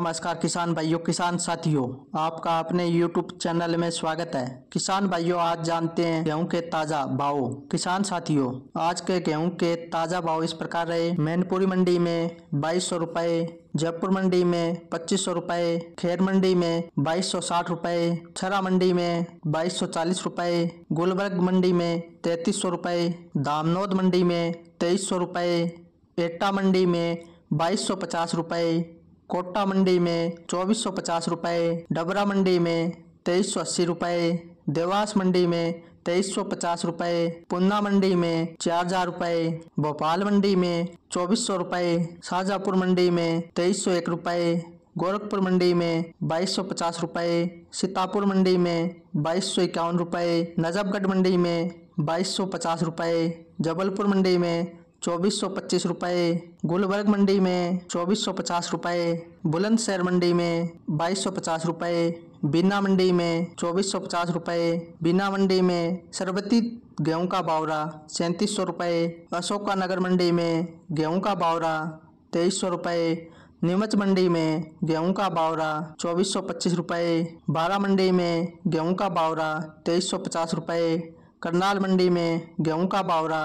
नमस्कार किसान भाइयों किसान साथियों आपका अपने यूट्यूब चैनल में स्वागत है किसान भाइयों आज जानते हैं गेहूं के ताजा भाव किसान साथियों आज के गेहूं के ताजा भाव इस प्रकार रहे मैनपुरी मंडी में बाईस सौ रुपए जयपुर मंडी में पच्चीस सौ रुपए खेर मंडी में बाईस सौ साठ रुपए छरा मंडी में बाईस सौ चालीस रुपए गुलबर्ग मंडी में तैतीस सौ रुपए दामनोद मंडी में तेईस सौ रुपए एटा मंडी में बाईस सौ पचास रुपए कोटा मंडी में चौबीस सौ पचास रुपये डबरा मंडी में तेईस सौ अस्सी रुपये देवास मंडी में तेईस सौ पचास रुपये पुन्ना मंडी में चार हजार रुपये भोपाल मंडी में चौबीस सौ रुपये शाहजहापुर मंडी में तेईस सौ एक रुपये गोरखपुर मंडी में बाईस सौ पचास रुपये सीतापुर मंडी में बाईस सौ इक्यावन रुपये नजफगढ़ मंडी में बाईस सौ पचास रुपये जबलपुर मंडी में चौबीस सौ पच्चीस रुपये गुलबर्ग मंडी में चौबीस सौ पचास रुपये बुलंदशहर मंडी में बाईस सौ पचास रुपये बिना मंडी में चौबीस सौ पचास रुपये बिना मंडी में सरबती गेहूं का बावरा सैंतीस सौ रुपये अशोका नगर मंडी में गेहूं का बावरा तेईस सौ रुपये नीमच मंडी में गेहूं का बावरा चौबीस सौ पच्चीस रुपये बारा मंडी में गेहूं का बावरा तेईस सौ पचास रुपये करनाल मंडी में गेहूं का बावरा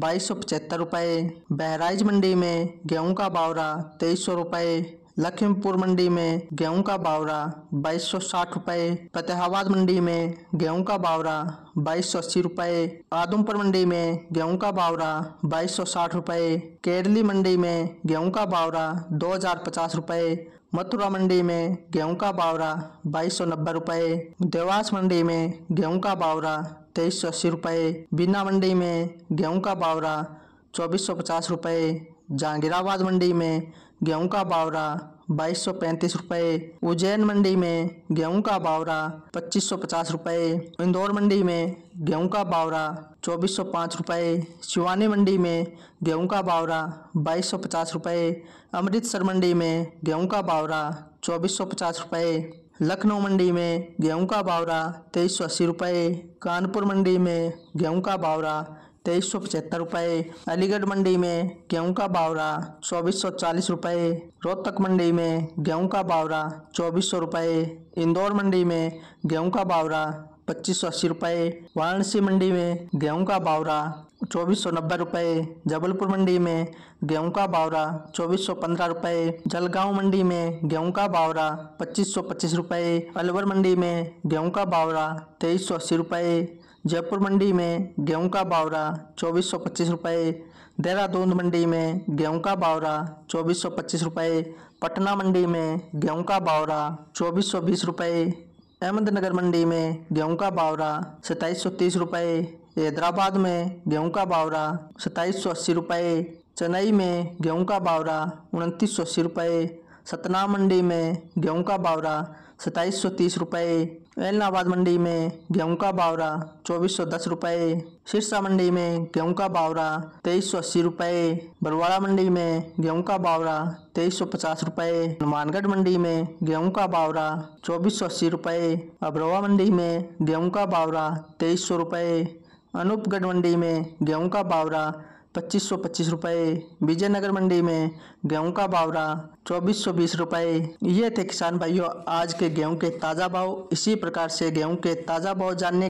बाईस सौ पचहत्तर रुपये बहराइच मंडी में गेहूं का बावरा तेईस सौ रुपये लखीमपुर मंडी में गेहूं का बावरा बाईस सौ साठ रुपये फतेहाबाद मंडी में गेहूं का बावरा बाईस सौ अस्सी रुपये आदमपुर मंडी में गेहूं का बावरा बाईस सौ साठ रुपये केरली मंडी में गेहूं का बावरा दो हजार पचास रुपये मथुरा मंडी में गेहूं का बावरा बाईस सौ नब्बे रुपये देवास मंडी में गेहूं का बावरा तेईस सौ अस्सी रुपये बीना मंडी में गेहूं का बावरा चौबीस सौ पचास रुपये जहांगीराबाद मंडी में गेहूं का बावरा बाईस सौ पैंतीस रुपये उज्जैन मंडी में गेहूं का बावरा पच्चीस सौ पचास रुपये इंदौर मंडी में गेहूं का बावरा चौबीस सौ पाँच रुपये शिवानी मंडी में गेहूं का बावरा बाईस सौ पचास रुपये अमृतसर मंडी में गेहूं का बावरा चौबीस सौ पचास रुपये लखनऊ मंडी में गेहूं का बावरा तेईस सौ अस्सी रुपये कानपुर मंडी में गेहूं का बावरा तेईस सौ पचहत्तर रुपये अलीगढ़ मंडी में गेहूं का बावरा चौबीस सौ चालीस रुपये रोहतक मंडी में गेहूं का बावरा चौबीस सौ रुपये इंदौर मंडी में गेहूं का बावरा पच्चीस सौ अस्सी रुपये वाराणसी मंडी में गेहूं का बावरा चौबीस सौ नब्बे रुपये जबलपुर मंडी में गेहूं का बावरा चौबीस सौ पंद्रह रुपये जलगांव मंडी में गेहूं का बावरा पच्चीस सौ पच्चीस रुपये अलवर मंडी में गेहूं का बावरा तेईस सौ अस्सी रुपये जयपुर मंडी में गेहूं का बावरा चौबीस सौ पच्चीस रुपये देहरादून मंडी में गेहूं का बावरा चौबीस सौ पच्चीस रुपये पटना मंडी में गेहूं का बावरा चौबीस सौ बीस रुपये अहमदनगर मंडी में गेहूं का बावरा सत्ताईस सौ तीस रुपये हैदराबाद में गेहूं का बावरा सत्ताईस सौ अस्सी रुपये चेन्नई में गेहूं का बावरा उनतीस सौ अस्सी रुपये सतना मंडी में गेहूं का बावरा सत्ताईस सौ तीस रुपये एलनाबाद मंडी में गेहूं का बावरा चौबीस सौ दस रुपये सिरसा मंडी में गेहूं का बावरा तेईस सौ अस्सी रुपये बरवाड़ा मंडी में गेहूं का बावरा तेईस सौ पचास रुपये हनुमानगढ़ मंडी में गेहूं का बावरा चौबीस सौ अस्सी रुपये अबरवा मंडी में गेहूं का बावरा तेईस सौ रुपये अनूपगढ़ मंडी में गेहूं का बावरा पच्चीस सौ पच्चीस रुपये विजयनगर मंडी में गेहूं का बावरा चौबीस सौ बीस रुपये ये थे किसान भाइयों आज के गेहूं के ताज़ा भाव इसी प्रकार से गेहूं के ताज़ा भाव जानने